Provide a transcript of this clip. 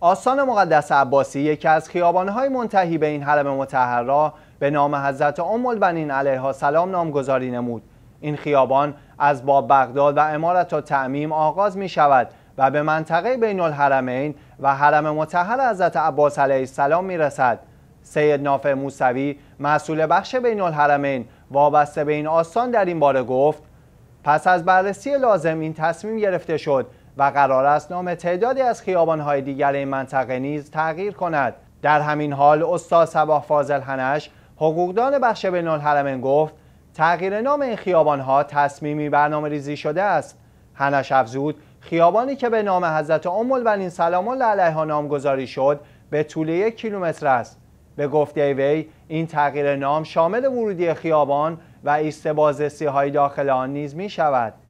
آسان مقدس عباسی یکی از خیابانهای منتهی به این حرم متحر را به نام حضرت ام البنین علیها سلام نامگذاری نمود این خیابان از باب بغداد و امارت تا تعمیم آغاز می شود و به منطقه بین الحرمین و حرم متحر حضرت عباس علیه السلام می رسد سید نافع موسوی مسئول بخش بین الحرمین وابسته به این آستان در این باره گفت پس از بررسی لازم این تصمیم گرفته شد و قرار است نام تعدادی از خیابانهای دیگر این منطقه نیز تغییر کند در همین حال استاد سباح فاضل هنش حقوقدان بخش بین الحرمین گفت تغییر نام این ها تصمیمی برنامه ریزی شده است هنش افزود خیابانی که به نام حضرت ام این سلام الله علیها نامگذاری شد به طول یک کیلومتر است به گفته وی این تغییر نام شامل ورودی خیابان و ایست بازرسی های داخل آن نیز می شود